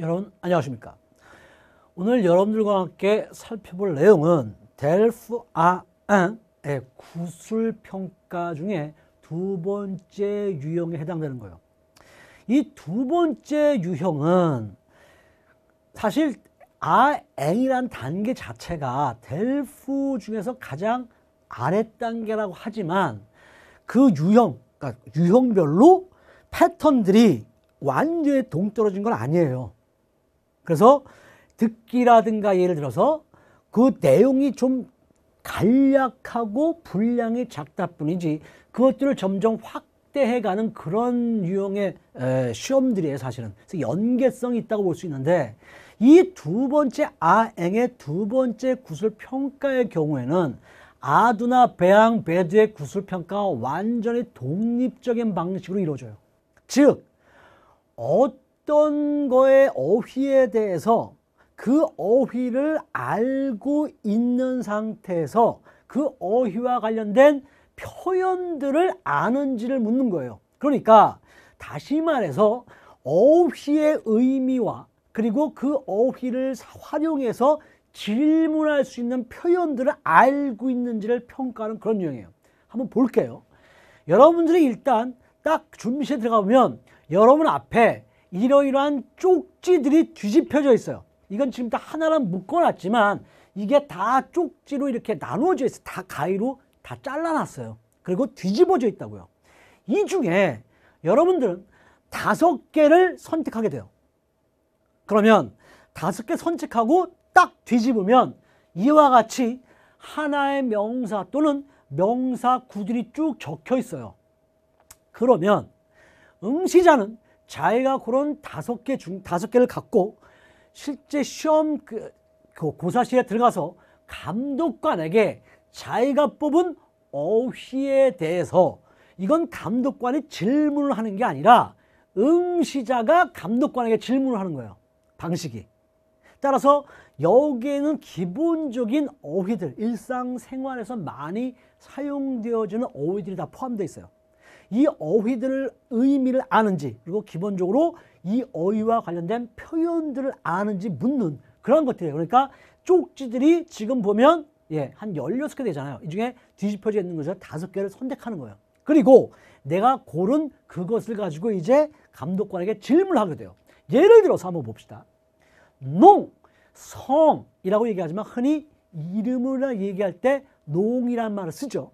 여러분 안녕하십니까 오늘 여러분들과 함께 살펴볼 내용은 델프 아의 구술 평가 중에 두 번째 유형에 해당되는 거예요 이 두 번째 유형은 사실 아앵이란 단계 자체가 델프 중에서 가장 아래 단계라고 하지만 그 유형 그러니까 유형별로 패턴들이 완전히 동떨어진 건 아니에요 그래서 듣기라든가 예를 들어서 그 내용이 좀 간략하고 분량이 작다 뿐이지 그것들을 점점 확대해가는 그런 유형의 시험들이에요 사실은 그래서 연계성이 있다고 볼 수 있는데 이 두 번째 아앵의 두 번째 구술 평가의 경우에는 아두나 배양 배드의 구술 평가와 완전히 독립적인 방식으로 이루어져요 즉 어떤 했던 거에 어휘에 대해서 그 어휘를 알고 있는 상태에서 그 어휘와 관련된 표현들을 아는지를 묻는 거예요. 그러니까 다시 말해서 어휘의 의미와 그리고 그 어휘를 활용해서 질문할 수 있는 표현들을 알고 있는지를 평가하는 그런 유형이에요. 한번 볼게요. 여러분들이 일단 딱 준비실에 들어가면 여러분 앞에 이러이러한 쪽지들이 뒤집혀져 있어요. 이건 지금 다 하나랑 묶어놨지만 이게 다 쪽지로 이렇게 나누어져 있어요. 다 가위로 다 잘라놨어요. 그리고 뒤집어져 있다고요. 이 중에 여러분들은 다섯 개를 선택하게 돼요. 그러면 다섯 개 선택하고 딱 뒤집으면 이와 같이 하나의 명사 또는 명사 구들이 쭉 적혀 있어요. 그러면 응시자는 자기가 그런 다섯 개 중, 다섯 개를 갖고 실제 시험 그, 그 고사실에 들어가서 감독관에게 자기가 뽑은 어휘에 대해서 이건 감독관이 질문을 하는 게 아니라 응시자가 감독관에게 질문을 하는 거예요. 방식이. 따라서 여기에는 기본적인 어휘들, 일상생활에서 많이 사용되어지는 어휘들이 다 포함되어 있어요. 이 어휘들 을 의미를 아는지 그리고 기본적으로 이 어휘와 관련된 표현들을 아는지 묻는 그런 것들이에요. 그러니까 쪽지들이 지금 보면 예, 한 16개 되잖아요. 이 중에 뒤집혀져 있는 거죠. 5개를 선택하는 거예요. 그리고 내가 고른 그것을 가지고 이제 감독관에게 질문을 하게 돼요. 예를 들어서 한번 봅시다. 농, 성이라고 얘기하지만 흔히 이름을 얘기할 때 농이란 말을 쓰죠.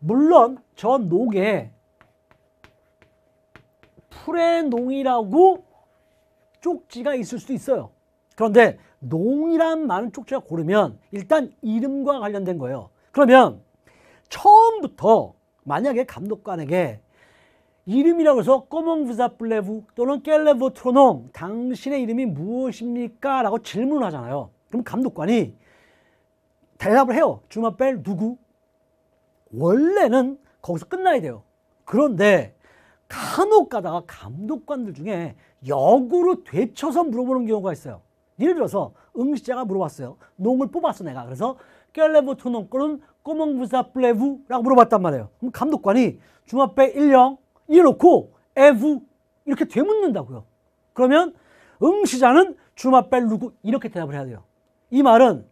물론 저 녹에 풀의 농이라고 쪽지가 있을 수도 있어요. 그런데 농이란 많은 쪽지가 고르면 일단 이름과 관련된 거예요. 그러면 처음부터 만약에 감독관에게 이름이라고 해서 꼬몽부사 블레브 또는 깰레보 트로농 당신의 이름이 무엇입니까? 라고 질문을 하잖아요. 그럼 감독관이 대답을 해요. 주마벨 누구? 원래는 거기서 끝나야 돼요. 그런데 간혹 가다가 감독관들 중에 역으로 되쳐서 물어보는 경우가 있어요. 예를 들어서 응시자가 물어봤어요. 농을 뽑았어 내가. 그래서 깰레보 토농골은 꼬멍부사 플레부라고 물어봤단 말이에요. 그럼 감독관이 중화배 1령 이래놓고 에부 이렇게 되묻는다고요. 그러면 응시자는 주마벨 누구 이렇게 대답을 해야 돼요. 이 말은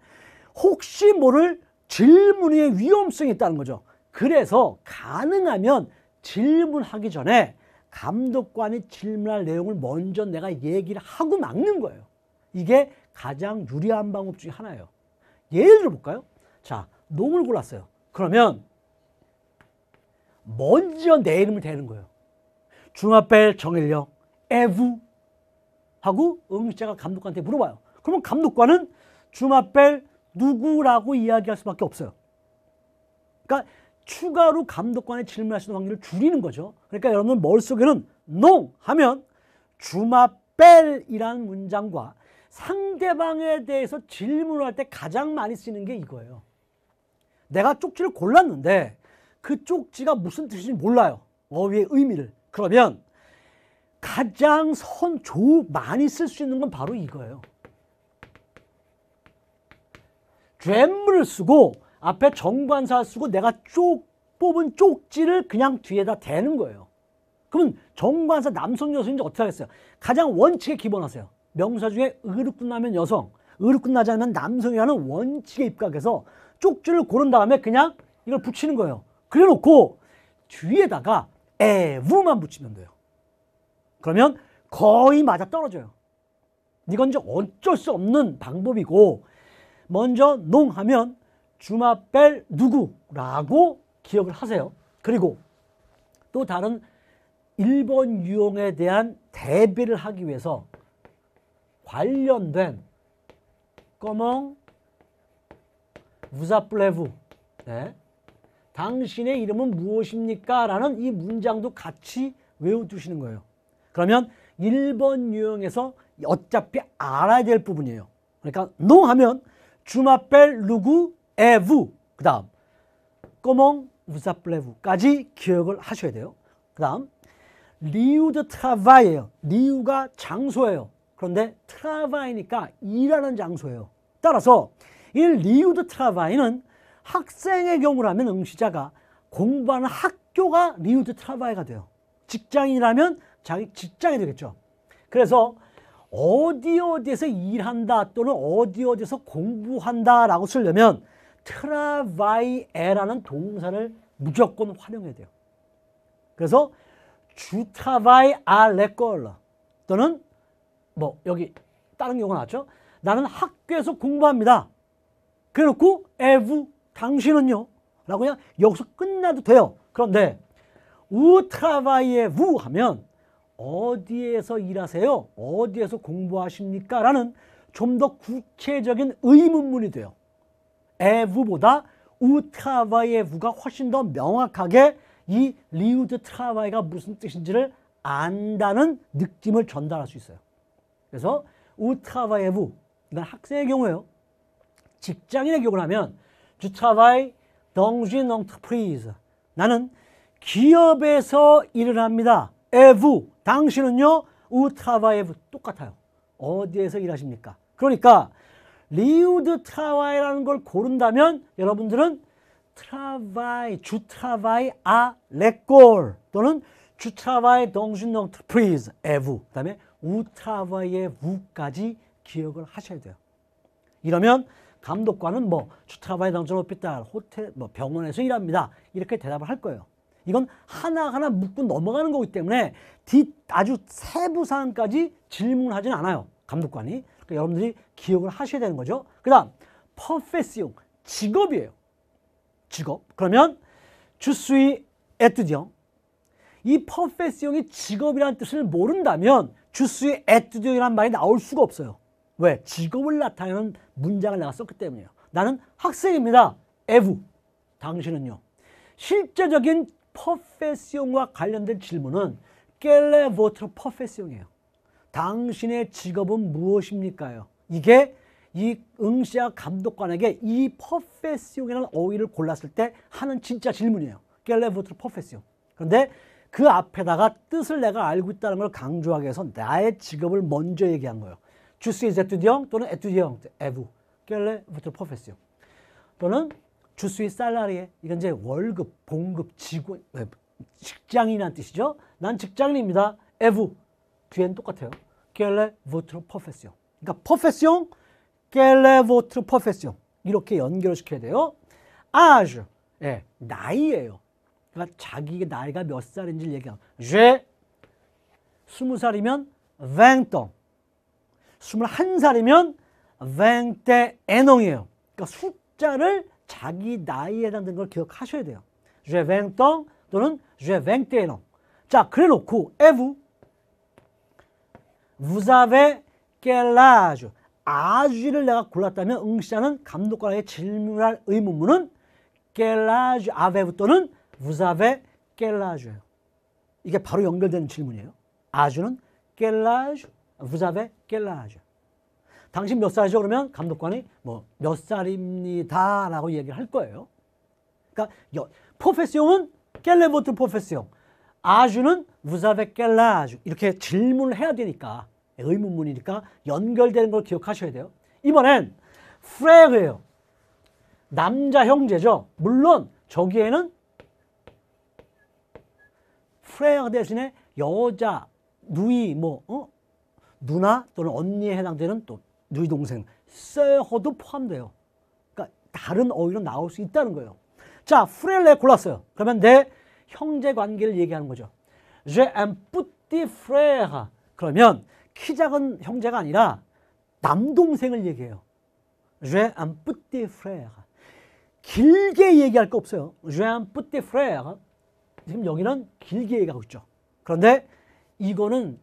혹시 모를 질문의 위험성이 있다는 거죠. 그래서 가능하면 질문하기 전에 감독관이 질문할 내용을 먼저 내가 얘기를 하고 막는 거예요. 이게 가장 유리한 방법 중에 하나예요. 예를 들어볼까요? 자, 농을 골랐어요. 그러면 먼저 내 이름을 대는 거예요. 중화벨 정일령, 에부 하고 응시자가 감독관한테 물어봐요. 그러면 감독관은 중화벨 누구라고 이야기할 수밖에 없어요. 그러니까 추가로 감독관의 질문할 수 있는 확률을 줄이는 거죠. 그러니까 여러분 머릿속에는 농 하면 주마벨이라는 문장과 상대방에 대해서 질문을 할 때 가장 많이 쓰는 게 이거예요. 내가 쪽지를 골랐는데 그 쪽지가 무슨 뜻인지 몰라요. 어휘의 의미를. 그러면 가장 선조 많이 쓸 수 있는 건 바로 이거예요. 죄물을 쓰고 앞에 정관사 쓰고 내가 쪽 뽑은 쪽지를 그냥 뒤에다 대는 거예요. 그러면 정관사 남성 여성인지 어떻게 하겠어요? 가장 원칙에 기본하세요. 명사 중에 의로 끝나면 여성, 의로 끝나지 않으면 남성이라는 원칙에 입각해서 쪽지를 고른 다음에 그냥 이걸 붙이는 거예요. 그래놓고 뒤에다가 에우만 붙이면 돼요. 그러면 거의 맞아 떨어져요. 이건 이제 어쩔 수 없는 방법이고 먼저 농하면 주마벨 누구라고 기억을 하세요. 그리고 또 다른 일본 유형에 대한 대비를 하기 위해서 관련된 꺼멍 무자플레브 네. 당신의 이름은 무엇입니까? 라는 이 문장도 같이 외워두시는 거예요. 그러면 1번 유형에서 어차피 알아야 될 부분이에요. 그러니까 no 하면 주마벨 누구 에 t 그 다음, 꼬멍 m m e 레 t 까지 기억을 하셔야 돼요. 그 다음, 리우 드트라바이에요 리우가 장소예요. 그런데 트라바이니까 일하는 장소예요. 따라서 이 리우 드 트라바이는 학생의 경우라면 응시자가 공부하는 학교가 리우 드트라바이가 돼요. 직장이라면 자기 직장이 되겠죠. 그래서 어디 어디에서 일한다 또는 어디 어디에서 공부한다 라고 쓰려면 트라바이에라는 동사를 무조건 활용해야 돼요. 그래서 주타바이 알레꼴라 또는 뭐 여기 다른 경우가 나왔죠. 나는 학교에서 공부합니다. 그래놓고 에브 당신은요 라고 그냥 여기서 끝나도 돼요. 그런데 우트라바이에우 하면 어디에서 일하세요? 어디에서 공부하십니까? 라는 좀 더 구체적인 의문문이 돼요. 에브보다 우트라바이에브가 훨씬 더 명확하게 이 리우드 트라바이가 무슨 뜻인지를 안다는 느낌을 전달할 수 있어요. 그래서 우트라바이에브 이건 학생의 경우에요 직장인의 경우를 하면 주 트라바이 덩진 엉트프리즈 나는 기업에서 일을 합니다. 에브 당신은요 우타바에브 트 똑같아요. 어디에서 일하십니까? 그러니까 리우드 트라와이라는 걸 고른다면 여러분들은 트라바이, 주 트라바이 아레골 또는 주 트라바이 동순농 프리즈 에브 그다음에 우 트라바이의 우까지 기억을 하셔야 돼요. 이러면 감독관은뭐주 트라바이 동순 호피탈 호텔 뭐 병원에서 일합니다. 이렇게 대답을 할 거예요. 이건 하나하나 묻고 넘어가는 거기 때문에 뒷 아주 세부 사항까지 질문하진 않아요. 감독관이. 그러니까 여러분들이 기억을 하셔야 되는 거죠. 그 다음, profession, 직업이에요. 직업. 그러면 주수의 에트디엉. 이 profession이 직업이라는 뜻을 모른다면 주수의 에트디엉이라는 말이 나올 수가 없어요. 왜? 직업을 나타내는 문장을 나왔었기 때문이에요. 나는 학생입니다. 에브. 당신은요. 실제적인 퍼페시온과 관련된 질문은 켈레보트 퍼페시온이에요. 당신의 직업은 무엇입니까요? 이게 이 응시아 감독관에게 이 퍼페시옹이라는 어휘를 골랐을 때 하는 진짜 질문이에요. 겔레부트 퍼페시옹. 그런데 그 앞에다가 뜻을 내가 알고 있다는 걸 강조하기 위해서 나의 직업을 먼저 얘기한 거예요. 주스이즈 에투디형 또는 에투디형 에브 겔레부트 퍼페시옹 또는 주스이 살라리에 이건 이제 월급, 봉급, 직원, 직장인이란 뜻이죠. 난 직장인입니다. 에브 뒤엔 똑같아요. quelle est votre profession? 그러니까 profession, quelle est votre profession? 이렇게 연결시켜야 돼요. age, 예, 나이예요. 그러니까 자기 나이가 몇살인지 얘기하면 j'ai 2살이면 20ans, 21살이면 21이에요. 그러니까 숫자를 자기 나이에 해당되는 걸 기억하셔야 돼요. j'ai 20ans 또는 j'ai 2 1 a n 자, 그래 놓고 에브 Vous avez quel âge? 아주를 내가 골랐다면 응시자는 감독관에게 질문할 의문문은 quel âge avez 또는 vous avez quel a g e 이게 바로 연결되는 질문이에요. 아주는 quel âge? vous avez quel âge? 당신 몇 살이죠? 그러면 감독관이 뭐 몇 살입니다라고 얘기를 할 거예요. 그러니까 포페시옹은 깰레보트 포페시옹. 아주는 무자베 깰라주 이렇게 질문을 해야 되니까 의문문이니까 연결되는 걸 기억하셔야 돼요. 이번엔 프레그예요. 남자 형제죠. 물론 저기에는 프레어 대신에 여자, 누이, 뭐 어? 누나 또는 언니에 해당되는 또 누이 동생 세허도 포함돼요. 그러니까 다른 어휘로 나올 수 있다는 거예요. 자, 프렐레 골랐어요. 그러면 내 네, 형제 관계를 얘기하는 거죠. Je un petit frère. 그러면 키 작은 형제가 아니라 남동생을 얘기해요. Je un petit frère. 길게 얘기할 거 없어요. Je un petit frère. 지금 여기는 길게 얘기하고 있죠. 그런데 이거는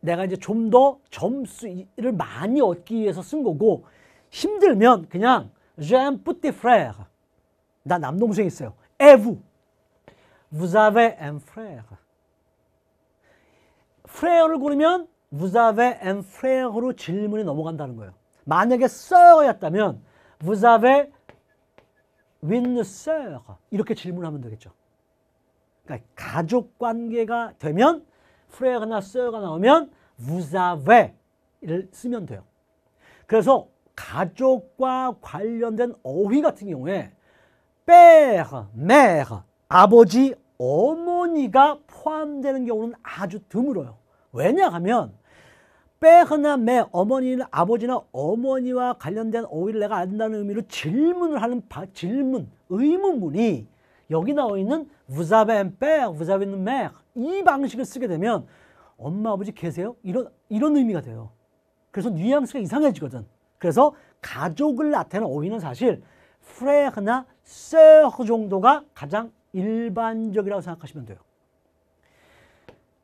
내가 이제 좀 더 점수를 많이 얻기 위해서 쓴 거고 힘들면 그냥 Je un petit frère. 나 남동생 있어요. 에브 vous avez un frère. 프레어를 고르면 vous avez un frère로 질문이 넘어간다는 거예요. 만약에 sœur였다면 vous avez une sœur 이렇게 질문하면 되겠죠. 그러니까 가족 관계가 되면 프레어나 sœur가 나오면 vous ave를 쓰면 돼요. 그래서 가족과 관련된 어휘 같은 경우에 père, mère, 아버지, 어머니가 포함되는 경우는 아주 드물어요. 왜냐하면 빼거나매 어머니는 아버지나 어머니와 관련된 어휘를 내가 안다는 의미로 질문을 하는 바, 질문, 의문문이 여기 나와 있는 무자벤 빼, 무자벤매이 방식을 쓰게 되면 엄마 아버지 계세요? 이런 이런 의미가 돼요. 그래서 뉘앙스가 이상해지거든. 그래서 가족을 나타내는 어휘는 사실 프레흐나 세흐 정도가 가장 일반적이라고 생각하시면 돼요.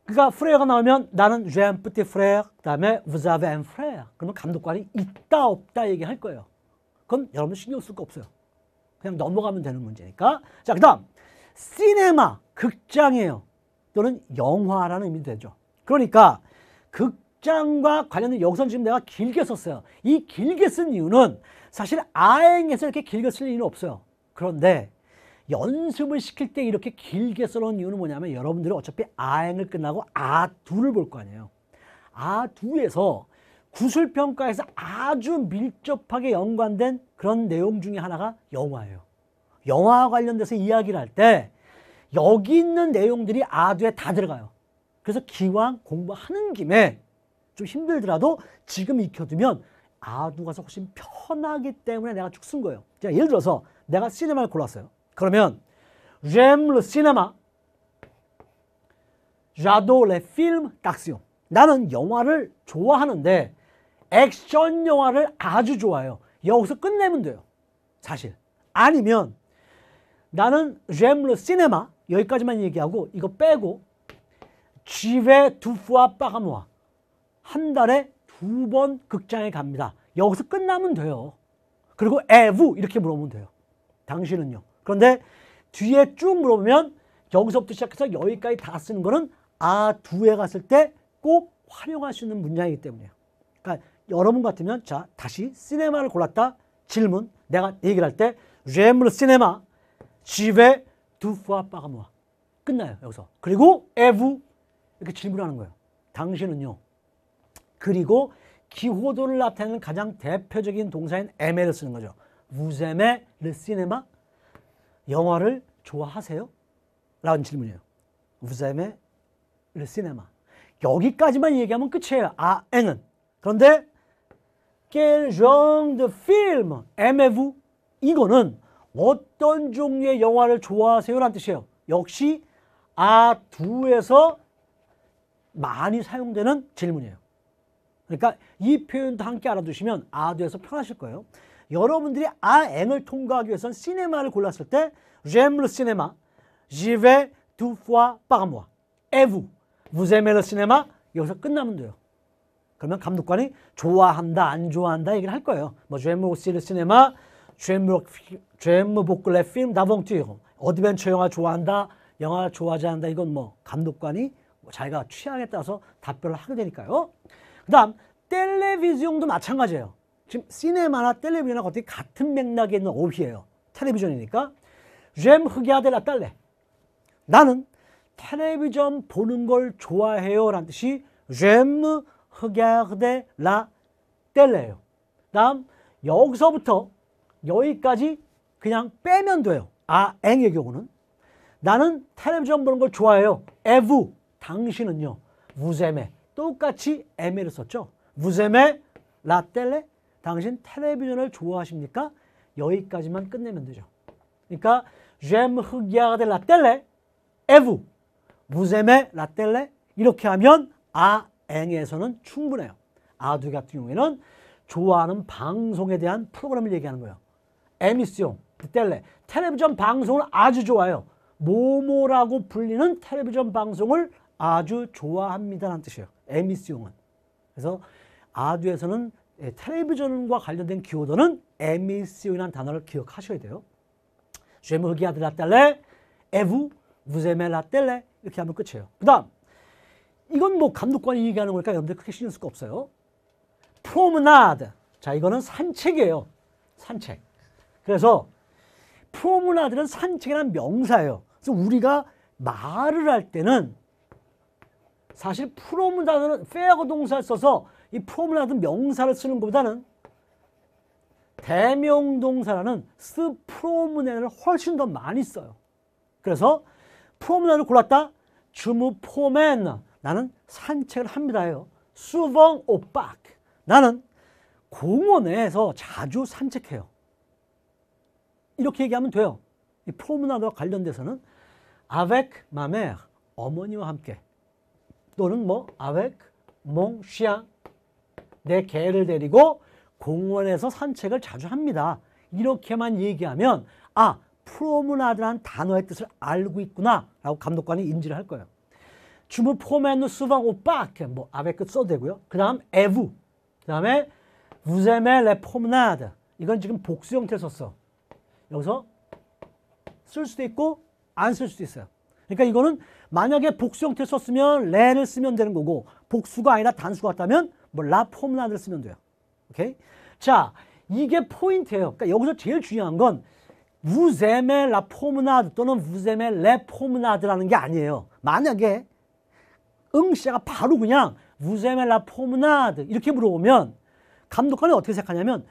그러니까 프레어가 나오면 나는 j'aime petit frère, 그다음에 vous avez un frère. 그러면 감독관이 있다 없다 얘기할 거예요. 그럼 여러분 신경 쓸 거 없어요. 그냥 넘어가면 되는 문제니까. 자, 그다음 시네마 극장이에요. 또는 영화라는 의미도 되죠. 그러니까 극장과 관련된 여기서는 지금 내가 길게 썼어요. 이 길게 쓴 이유는 사실 아행에서 이렇게 길게 쓸 이유는 없어요. 그런데 연습을 시킬 때 이렇게 길게 써놓은 이유는 뭐냐면 여러분들이 어차피 아행을 끝나고 아두를 볼 거 아니에요. 아두에서 구술평가에서 아주 밀접하게 연관된 그런 내용 중에 하나가 영화예요. 영화와 관련돼서 이야기를 할 때 여기 있는 내용들이 아두에 다 들어가요. 그래서 기왕 공부하는 김에 좀 힘들더라도 지금 익혀두면 아두가서 훨씬 편하기 때문에 내가 죽쓴 거예요. 자, 예를 들어서 내가 시네마를 골랐어요. 그러면 j'aime le cinéma. J'adore les films d'action. 나는 영화를 좋아하는데 액션 영화를 아주 좋아해요. 여기서 끝내면 돼요. 사실. 아니면 나는 j'aime le cinéma 여기까지만 얘기하고 이거 빼고 집에 두 fois par mois 한 달에 두 번 극장에 갑니다. 여기서 끝나면 돼요. 그리고 에부 이렇게 물어보면 돼요. 당신은요? 그런데 뒤에 쭉 물어보면 여기서부터 시작해서 여기까지 다 쓰는 거는 아, 두에 갔을 때 꼭 활용할 수 있는 문장이기 때문에요. 그러니까 여러분 같으면 자, 다시 시네마를 골랐다. 질문. 내가 얘기를 할 때, j a 시네마, 집에 두 fois p a 끝나요, 여기서. 그리고 에브 이렇게 질문하는 거예요. 당신은요. 그리고 기호도를 나타내는 가장 대표적인 동사인 a i 를 쓰는 거죠. vous a i m 영화를 좋아하세요? 라는 질문이에요. Vous aimez le cinéma? 여기까지만 얘기하면 끝이에요. 아, 앵은. 그런데 quel genre de film aimez-vous? 이거는 어떤 종류의 영화를 좋아하세요? 라는 뜻이에요. 역시 아, 두에서 많이 사용되는 질문이에요. 그러니까 이 표현도 함께 알아두시면 아두에서 편하실 거예요. 여러분들이 아앵을 통과하기 위해선 시네마를 골랐을 때 J'aime le cinéma. J'y vais deux fois par mois. Et vous? Vous aimez le cinéma? 여기서 끝나면 돼요. 그러면 감독관이 좋아한다, 안 좋아한다 얘기를 할 거예요. 뭐 J'aime aussi le cinéma. J'aime beaucoup les films d'aventure. 어드벤처 영화 좋아한다, 영화 좋아하지 않는다. 이건 뭐 감독관이 뭐 자기가 취향에 따라서 답변을 하게 되니까요. 그 다음 텔레비전도 마찬가지예요. 지금 시네마나 텔레비전하고 어떻게 같은 맥락에 있는 어휘예요. 텔레비전이니까. 잼 흑야데라 딸레. 나는 텔레비전 보는 걸 좋아해요. 라는 뜻이 잼 흑야데라 텔레예요. 다음 여기서부터 여기까지 그냥 빼면 돼요. 아, 앵의 경우는. 나는 텔레비전 보는 걸 좋아해요. 에브, 당신은요. 무제메. 똑같이 에메를 썼죠. 무제메, 라텔레, 당신 텔레비전을 좋아하십니까? 여기까지만 끝내면 되죠. 그러니까 j'aime regarder la télé et vous. vous aimez la télé 이렇게 하면 아, 앵에서는 충분해요. 아두 같은 경우에는 좋아하는 방송에 대한 프로그램을 얘기하는 거예요. 에미스 텔레, 텔레비전 방송을 아주 좋아해요. 모모라고 불리는 텔레비전 방송을 아주 좋아합니다라는 뜻이에요. 에미스용은. 그래서 아두에서는 예, 텔레비전과 관련된 기호들은 é m i s o 라는 단어를 기억하셔야 돼요. Je me regarde la télé, et vous, vous aimez la télé. 이렇게 하면 끝이에요. 그 다음, 이건 뭐 감독관이 얘기하는 거니까 여러분들 크게 신경 쓸거 없어요. promenade. 자, 이거는 산책이에요. 산책. 그래서 promenade는 산책이라는 명사예요. 그래서 우리가 말을 할 때는 사실 프로문다는 페어 동사 써서 이 프롬이라는 명사를 쓰는 것보다는 대명동사라는 스프로문에를 훨씬 더 많이 써요. 그래서 프로문해를 골랐다. 주무포맨 나는 산책을 합니다. 요 수봉 오빡 나는 공원에서 자주 산책해요. 이렇게 얘기하면 돼요. 이 프로문화와 관련돼서는 아벡 e c 어머니와 함께 또는 뭐 avec m 내 개를 데리고 공원에서 산책을 자주 합니다. 이렇게만 얘기하면 아 프로문화드란 단어의 뜻을 알고 있구나 라고 감독관이 인지를 할 거예요. 주부 포맨누 수방 오빠 이렇게 뭐 아베 끝 써도 되고요. 그 다음 에브 그 다음에 우세메레 포문아드 이건 지금 복수 형태 썼어. 여기서 쓸 수도 있고 안 쓸 수도 있어요. 그러니까 이거는 만약에 복수 형태 썼으면 레를 쓰면 되는 거고 복수가 아니라 단수 같다면 뭐라 포뮬라 쓰면 돼요. 오케이? 자, 이게 포인트예요. 그러니까 여기서 제일 중요한 건 우제메 라 포문아드 또는 우제메 레 포문아드라는 게 아니에요. 만약에 응시자가 바로 그냥 우제메 라 포문아드 이렇게 물어보면 감독관이 어떻게 생각하냐면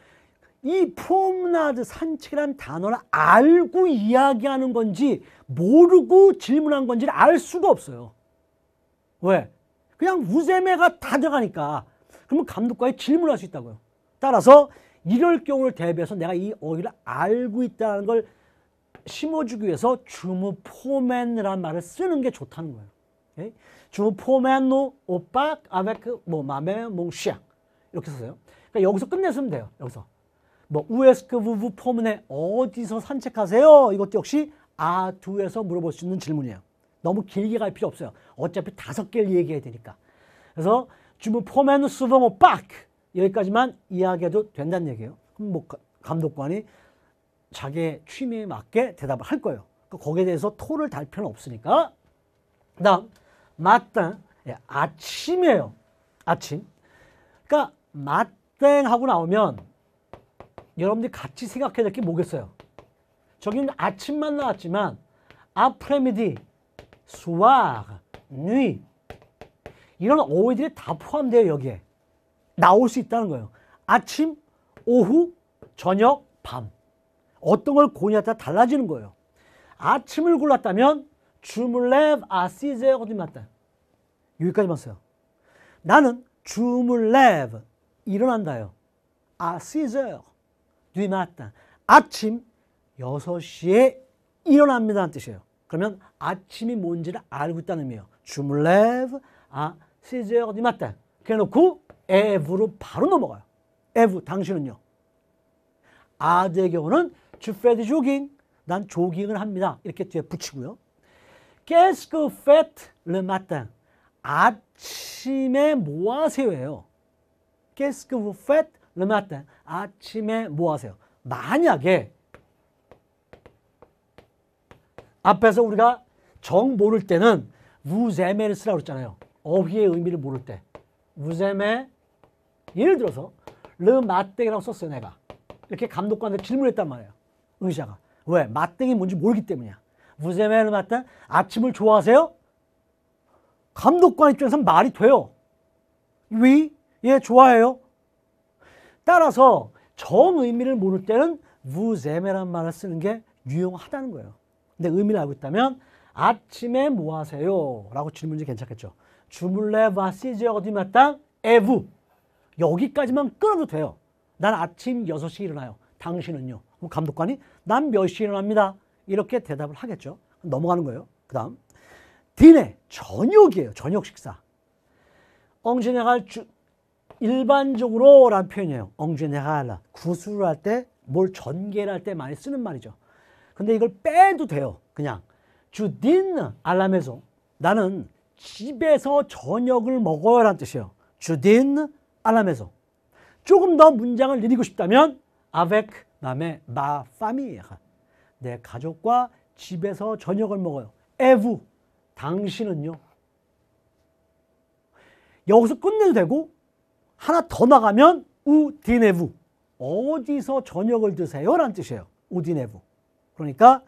이 포문아드 산책이라 단어를 알고 이야기하는 건지 모르고 질문한 건지를 알 수가 없어요. 왜? 그냥 우제메가 다 들어가니까 그러면 감독과의 질문을 할 수 있다고요. 따라서 이럴 경우를 대비해서 내가 이 어휘를 알고 있다는 걸 심어주기 위해서 주무 포맨이라는 말을 쓰는 게 좋다는 거예요. o k a 주무 포맨노 오빠 아베크 뭐 마메 몽시아 이렇게 써세요 그러니까 여기서 끝냈으면 돼요. 여기서 뭐 우에스크 부부 포문에 어디서 산책하세요? 이것도 역시 아두에서 물어볼 수 있는 질문이에요. 너무 길게 갈 필요 없어요. 어차피 다섯 개를 얘기해야 되니까. 그래서 주부 포맨 수봉 오빡 여기까지만 이야기해도 된다는 얘기예요. 그럼 뭐 감독관이 자기의 취미에 맞게 대답을 할 거예요. 그러니까 거기에 대해서 토를 달 필요는 없으니까. 다음 마땅 예, 아침이에요. 아침. 그러니까 마땅 하고 나오면 여러분들이 같이 생각해야 될 게 뭐겠어요? 저기는 아침만 나왔지만 아프레미디, 수아, 누 이런 어휘들이 다포함되어 여기에 나올 수 있다는 거예요 아침, 오후, 저녁, 밤 어떤 걸고냐에 따라 달라지는 거예요 아침을 골랐다면 주물렙 아시제 어디 맞다 여기까지만 써요 나는 주물렙 일어난다요 아시제 뒤 맞다 아침 6시에 일어납니다는 뜻이에요 그러면 아침이 뭔지를 알고 있다는 의미예요 주물렙 아 6h du matin. 그래놓고 에브로 바로 넘어가요. 에브, 당신은요. 아드의 경우는 je fais du jogging. 난 조깅을 합니다. 이렇게 뒤에 붙이고요. Qu'est-ce que fait le matin? 아침에 뭐 하세요예요. Qu'est-ce que vous faites le matin? 아침에 뭐 하세요? 만약에 앞에서 우리가 정 모를 때는 vous aimer스라고 그랬잖아요. 어휘의 의미를 모를 때 우잼에 예를 들어서 르 마땡이라고 썼어요 내가 이렇게 감독관한테 질문했단 말이에요 응시자가 왜? 마땡이 뭔지 모르기 때문이야 우잼에 르 마땡 아침을 좋아하세요? 감독관 입장에선 말이 돼요 위? 예 좋아해요 따라서 정 의미를 모를 때는 우잼에란 말을 쓰는 게 유용하다는 거예요 근데 의미를 알고 있다면 아침에 뭐 하세요? 라고 질문이 괜찮겠죠 주물레와 시저가 뒤맞땅 에브 여기까지만 끊어도 돼요. 난 아침 6시 일어나요. 당신은요? 그럼 감독관이 난 몇 시에 일어납니다. 이렇게 대답을 하겠죠. 넘어가는 거예요. 그 다음 디네 저녁이에요. 저녁 식사. 엉진해갈 주 일반적으로 라 표현이에요. 엉진해갈 구술을 할 때 뭘 전개를 할 때 많이 쓰는 말이죠. 근데 이걸 빼도 돼요. 그냥 주딘 알람에서 나는 집에서 저녁을 먹어요라는 뜻이에요. 주딘 알람에서. 조금 더 문장을 늘리고 싶다면 avec 다음에 ma famille 내 가족과 집에서 저녁을 먹어요. 에브 당신은요. 여기서 끝내도 되고 하나 더 나가면 우디네부 어디서 저녁을 드세요? 라는 뜻이에요. 우디네부 그러니까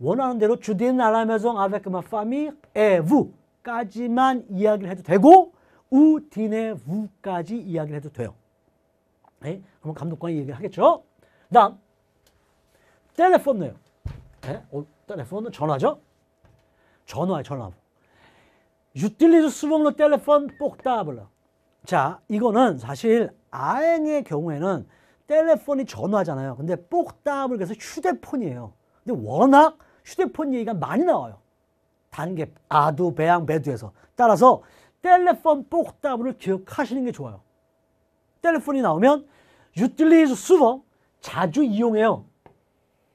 원하는 대로 주딘 알라메송 아베크마 파미 에부 까지만 이야기를 해도 되고 우디네 우까지 이야기를 해도 돼요. 네? 그럼 감독관이 얘기를 하겠죠. 다음 텔레폰네요. 네? 어, 텔레폰은 전화죠. 전화에 전화. 유틸리즈 수봉로 텔레폰 복다블라. 자, 이거는 사실 아행의 경우에는 텔레폰이 전화잖아요. 근데 복다블 그래서 휴대폰이에요. 근데 워낙 휴대폰 얘기가 많이 나와요. 단계 아두, 배양, 배두에서 따라서 텔레폰 복답을 기억하시는 게 좋아요. 텔레폰이 나오면 유틸리즈 수범 자주 이용해요.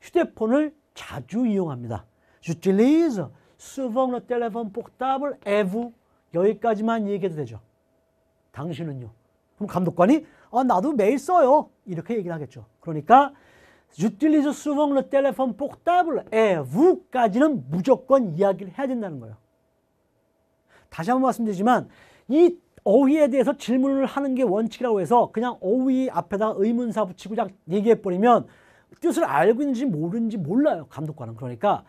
휴대폰을 자주 이용합니다. 유틸리즈 수범 텔레폰 복답을 에부 여기까지만 얘기해도 되죠. 당신은요. 그럼 감독관이 아, 나도 매일 써요. 이렇게 얘기를 하겠죠. 그러니까 utilise souvent le téléphone portable et vous까지는 무조건 이야기를 해야 된다는 거예요. 다시 한번 말씀드리지만 이 어휘에 대해서 질문을 하는 게 원칙이라고 해서 그냥 어휘 앞에다 의문사 붙이고 그냥 얘기해버리면 뜻을 알고 있는지 모르는지 몰라요. 감독관은. 그러니까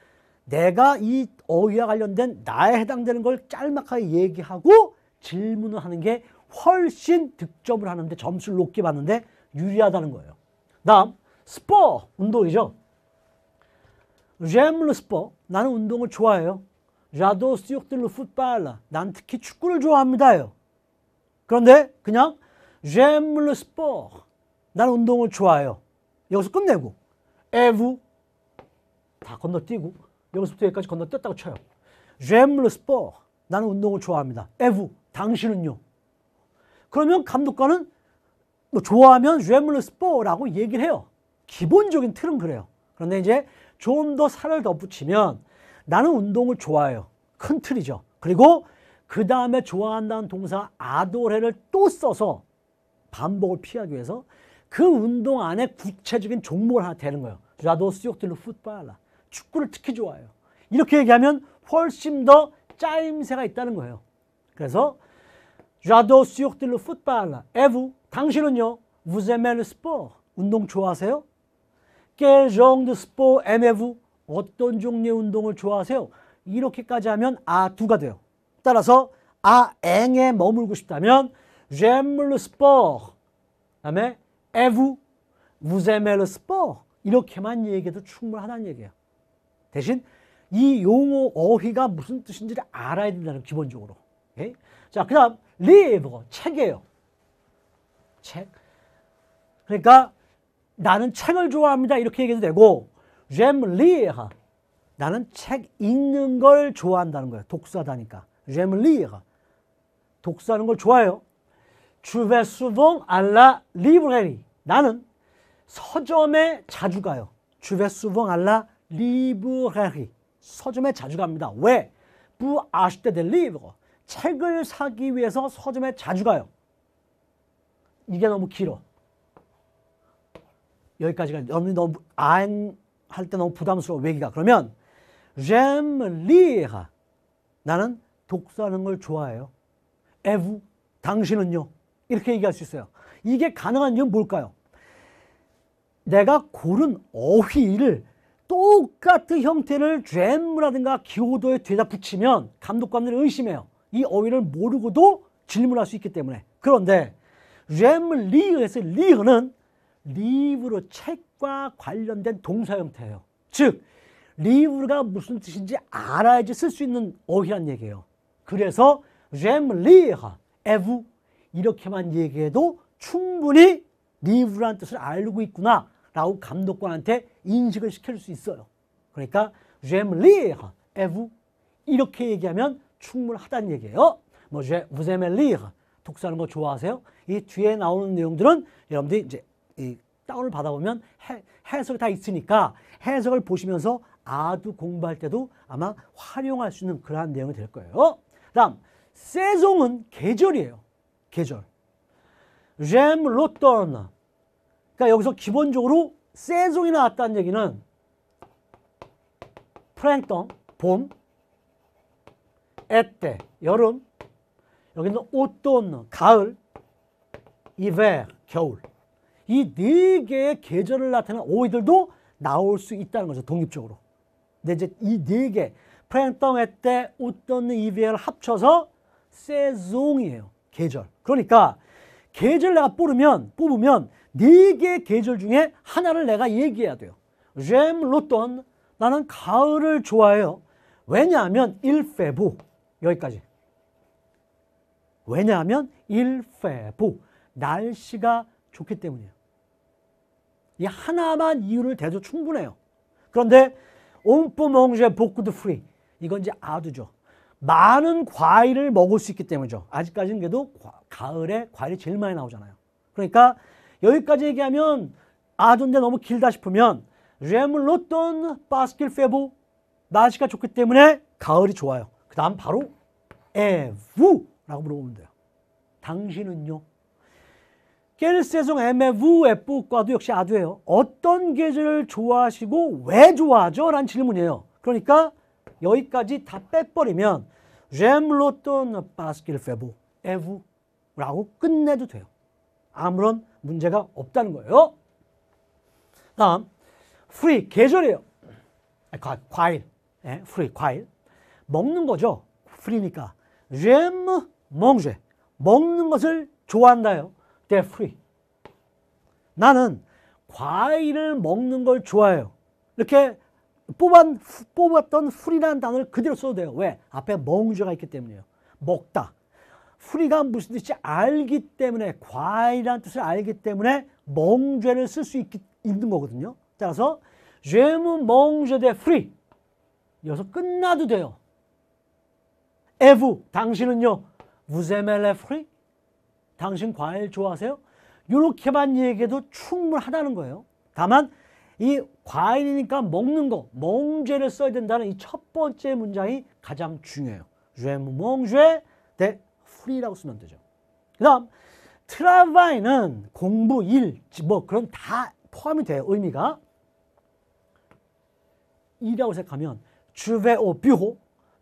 내가 이 어휘와 관련된 나에 해당되는 걸 짤막하게 얘기하고 질문을 하는 게 훨씬 득점을 하는데 점수를 높게 받는데 유리하다는 거예요. 다음 스포 운동이죠. J'aime l 나는 운동을 좋아해요. 라도 스 o r e surtout 난 특히 축구를 좋아합니다요. 그런데 그냥 J'aime l 나는 운동을 좋아해요. 여기서 끝내고 에브 다 건너뛰고 여기서부터 여기까지 건너뛰었다고 쳐요. J'aime l 나는 운동을 좋아합니다. 에브 당신은요. 그러면 감독관은뭐 좋아하면 J'aime l 라고 얘기를 해요. 기본적인 틀은 그래요. 그런데 이제 좀 더 살을 덧붙이면 나는 운동을 좋아해요. 큰 틀이죠. 그리고 그 다음에 좋아한다는 동사 아도레를 또 써서 반복을 피하기 위해서 그 운동 안에 구체적인 종목을 하나 되는 거예요. 나도 수욕들로 풋발라. 축구를 특히 좋아해요. 이렇게 얘기하면 훨씬 더 짜임새가 있다는 거예요. 그래서 저도 수욕들로 풋발라. 에브 당신은요. vous a i 운동 좋아하세요? quel genre de sport aimez-vous? 어떤 종류의 운동을 좋아하세요? 이렇게까지 하면 아두가 돼요. 따라서 아앵에 머물고 싶다면 j'aime le sport. 다음에 et vous, vous aimez le sport. 이렇게만 얘기해도 충분하다는 얘기예요. 대신 이 용어 어휘가 무슨 뜻인지를 알아야 된다는 기본적으로. 오케이? 예? 자, 그다음 live 책이에요. 책. 그러니까 나는 책을 좋아합니다. 이렇게 얘기해도 되고 j'aime lire. 나는 책 읽는 걸 좋아한다는 거예요. 독서다니까. j'aime lire. 독서하는 걸 좋아해요. Je vais souvent à la librairie. 나는 서점에 자주 가요. Je vais souvent à la librairie. 서점에 자주 갑니다. 왜? Pour acheter des livres. 책을 사기 위해서 서점에 자주 가요. 이게 너무 길어. 여기까지가 여러분이 너무 안 할 때 너무 부담스러워 외기가 그러면 j'aime lire 나는 독서하는 걸 좋아해요. 에브 당신은요 이렇게 얘기할 수 있어요. 이게 가능한 이유는 뭘까요? 내가 고른 어휘를 똑같은 형태를 죄무라든가 기호도에 되다 붙이면 감독관들이 의심해요. 이 어휘를 모르고도 질문할 수 있기 때문에. 그런데 죄물 리에서 리흐는 리브로 책과 관련된 동사 형태예요. 즉 리브가 무슨 뜻인지 알아야지 쓸 수 있는 어휘란 얘기예요. 그래서 젬리하 에브 이렇게만 얘기해도 충분히 리브라는 뜻을 알고 있구나 라고 감독관한테 인식을 시킬 수 있어요. 그러니까 젬리하 에브 이렇게 얘기하면 충분하다는 얘기예요. 뭐 젬, 우제멜리하 독서하는 거 뭐 좋아하세요? 이 뒤에 나오는 내용들은 여러분들이 이제 이 다운을 받아보면 해, 해석이 다 있으니까 해석을 보시면서 아두 공부할 때도 아마 활용할 수 있는 그러한 내용이 될 거예요. 다음, 세종은 계절이에요. 계절. 렘 로떤. 그러니까 여기서 기본적으로 세종이 나왔다는 얘기는 프랭턴, 봄, 에때, 여름, 여기는 오톤, 가을, 이베, 겨울. 이네 개의 계절을 나타낸 오이들도 나올 수 있다는 거죠. 독립적으로. 근데 이제 이네 개, 프랭덩에 때 웃던 이비엘 합쳐서 세종이에요. 계절. 그러니까 계절 내가 뽑으면 뽑으면 네 개의 계절 중에 하나를 내가 얘기해야 돼요. 젬 로톤 나는 가을을 좋아해요. 왜냐하면 일페보 여기까지. 왜냐하면 일페보 날씨가 좋기 때문이에요. 이 하나만 이유를 대도 충분해요. 그런데 온뿌몽제 복구드 프리 이건 이제 아두죠. 많은 과일을 먹을 수 있기 때문이죠. 아직까지는 그래도 가을에 과일이 제일 많이 나오잖아요. 그러니까 여기까지 얘기하면 아둔데 너무 길다 싶으면 레물로톤 바스킬 페브 날씨가 좋기 때문에 가을이 좋아요. 그 다음 바로 에브라고 물어보면 돼요. 당신은요? 게르세송 에메부 에쁘과도 역시 아두예요. 어떤 계절을 좋아하시고 왜 좋아하죠? 라는 질문이에요. 그러니까 여기까지 다 빼버리면 젬로톤 파스킬 페부 에부라고 끝내도 돼요. 아무런 문제가 없다는 거예요. 다음 free, 계절이에요. 아, 과, 과일. 예, free, 과일. 먹는 거죠. f r e e 니까 J'aime 젬 몽쉐 먹는 것을 좋아한다요. they're free. 나는 과일을 먹는 걸 좋아해요. 이렇게 뽑았, 뽑았던 f r u i 라는 단어를 그대로 써도 돼요. 왜? 앞에 멍주가 있기 때문이에요. 먹다. f r u i 가 무슨 뜻인지 알기 때문에 과일이라는 뜻을 알기 때문에 멍죄를 쓸수 있는 거거든요. 따라서 죄무 멍죄 대 free. 여기서 끝나도 돼요. 에브 당신은요. vous aimez les fruits? 당신 과일 좋아하세요? 이렇게만 얘기해도 충분하다는 거예요. 다만 이 과일이니까 먹는 거, 멍죄를 써야 된다는 이 첫 번째 문장이 가장 중요해요. 죄 멍죄 대 f r 라고 쓰면 되죠. 그 다음 트라바이는 공부, 일, 뭐 그런 다 포함이 돼요. 의미가. 일이라고 생각하면 주베 오 뷰호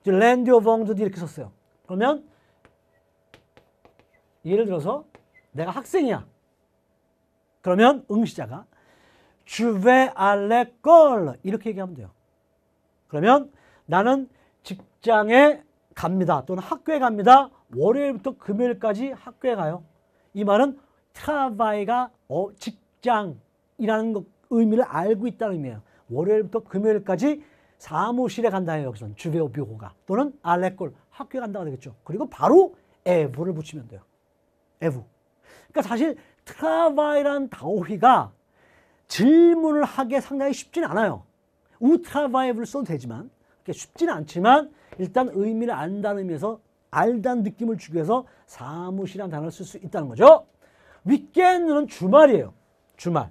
랜디오 봉드 이렇게 썼어요. 그러면 예를 들어서 내가 학생이야. 그러면 응시자가 주베 알레 걸 이렇게 얘기하면 돼요. 그러면 나는 직장에 갑니다. 또는 학교에 갑니다. 월요일부터 금요일까지 학교에 가요. 이 말은 트라바이가 어, 직장이라는 것, 의미를 알고 있다는 의미예요. 월요일부터 금요일까지 사무실에 간다 해요. 여기서는 주베오 비호가 또는 알레골 학교에 간다가 되겠죠. 그리고 바로 에브를 붙이면 돼요. 에브. 그러니까 사실 트라바이란 다오히가 질문을 하기에 상당히 쉽진 않아요. 우트라바이브를 써도 되지만 쉽지 않지만 일단 의미를 안다는 의미에서 알다 느낌을 주기 위해서 사무실이라는 단어를 쓸 수 있다는 거죠. 위켄드는 주말이에요. 주말.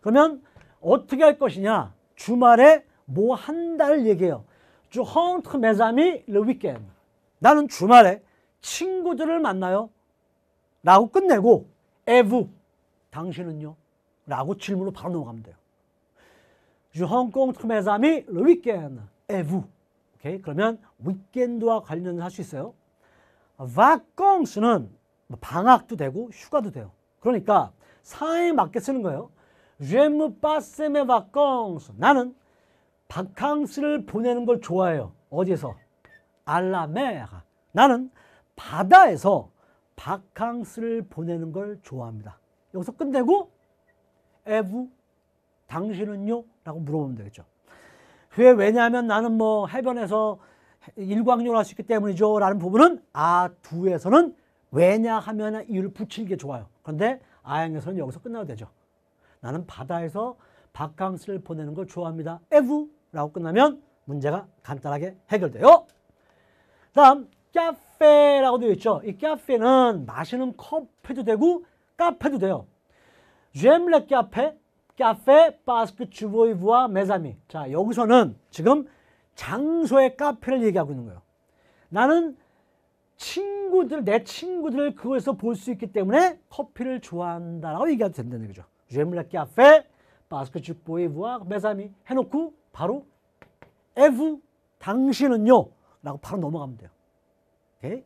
그러면 어떻게 할 것이냐? 주말에 뭐 한다를 얘기해요. 주 헌트 메자미 르 위켄드. 나는 주말에 친구들을 만나요. 라고 끝내고 에브 당신은요? 라고 질문으로 바로 넘어가면 돼요. Je rencontre m 오케이? 그러면 위켄드와 관련을 할 수 있어요. v a c 는 방학도 되고 휴가도 돼요. 그러니까 상에 맞게 쓰는 거예요. Je me passe 나는 바캉스를 보내는 걸 좋아해요. 어디에서? 알라메 나는 바다에서 바캉스를 보내는 걸 좋아합니다. 여기서 끝내고 에브 당신은요? 라고 물어보면 되겠죠. 왜 왜냐하면 나는 뭐 해변에서 일광욕을 할 수 있기 때문이죠. 라는 부분은 아 두에서는 왜냐 하면 이유를 붙이는 게 좋아요. 그런데 아양에서는 여기서 끝나도 되죠. 나는 바다에서 바캉스를 보내는 걸 좋아합니다. 에브라고 끝나면 문제가 간단하게 해결돼요. 다음 카페라고 되어 있죠. 이 카페는 마시는 컵해도 되고 카페도 돼요. J'aime le café, café parce que tu veux voir mes amis. 자, 여기서는 지금 장소의 카페를 얘기하고 있는 거예요. 나는 친구들, 내 친구들을 그곳에서 볼 수 있기 때문에 커피를 좋아한다라고 얘기해도 된다는 얘기죠. J'aime le café parce que tu veux voir mes amis. 해놓고 바로 에브 당신은요 라고 바로 넘어가면 돼요. 오케이?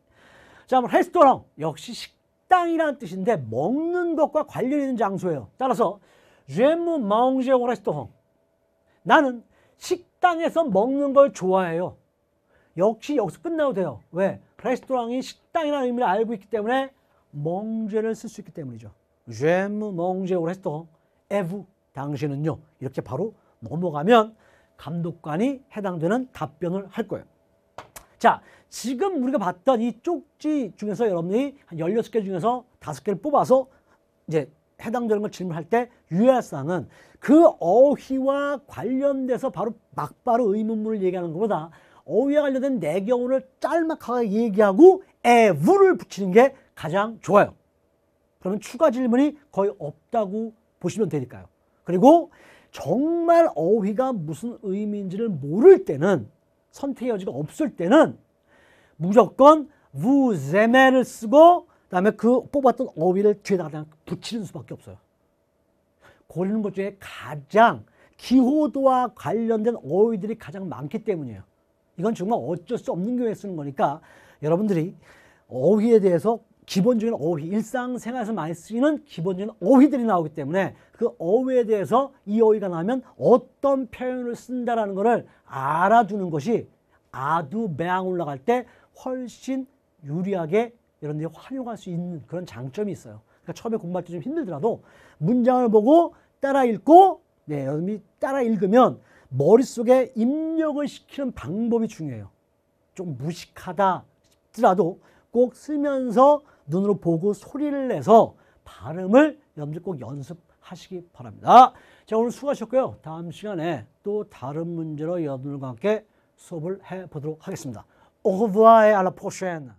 자, 레스토랑 역시 식당이라는 뜻인데 먹는 것과 관련 있는 장소예요. 따라서 제무 마옹제오 레스토랑 나는 식당에서 먹는 걸 좋아해요. 역시 여기서 끝나도 돼요. 왜? 레스토랑이 식당이라는 의미를 알고 있기 때문에 멍제를 쓸 수 있기 때문이죠. 제무 멍제오 레스토랑 에브 당신은요. 이렇게 바로 넘어가면 감독관이 해당되는 답변을 할 거예요. 자, 지금 우리가 봤던 이 쪽지 중에서 여러분이 한 16개 중에서 5개를 뽑아서 이제 해당되는 걸 질문할 때유해할 사항은 그 어휘와 관련돼서 바로 막바로 의문문을 얘기하는 것보다 어휘와 관련된 내경우를 짤막하게 얘기하고 에브를 붙이는 게 가장 좋아요. 그러면 추가 질문이 거의 없다고 보시면 되니까요. 그리고 정말 어휘가 무슨 의미인지를 모를 때는 선택의 여지가 없을 때는 무조건 무제메를 쓰고 그다음에 그 뽑았던 어휘를 뒤에다 그냥 붙이는 수밖에 없어요. 고르는 것 중에 가장 기호도와 관련된 어휘들이 가장 많기 때문이에요. 이건 정말 어쩔 수 없는 경우에 쓰는 거니까 여러분들이 어휘에 대해서 기본적인 어휘, 일상생활에서 많이 쓰이는 기본적인 어휘들이 나오기 때문에 그 어휘에 대해서 이 어휘가 나면 어떤 표현을 쓴다라는 것을 알아두는 것이 아두 매항 올라갈 때 훨씬 유리하게 이런 데 활용할 수 있는 그런 장점이 있어요. 그러니까 처음에 공부할 때 좀 힘들더라도 문장을 보고 따라 읽고 네, 여러분이 따라 읽으면 머릿속에 입력을 시키는 방법이 중요해요. 좀 무식하다 싶더라도 꼭 쓰면서 눈으로 보고 소리를 내서 발음을 여러분들 꼭 연습하시기 바랍니다. 자, 오늘 수고하셨고요. 다음 시간에 또 다른 문제로 여러분과 함께 수업을 해보도록 하겠습니다. Au revoir et à la prochaine.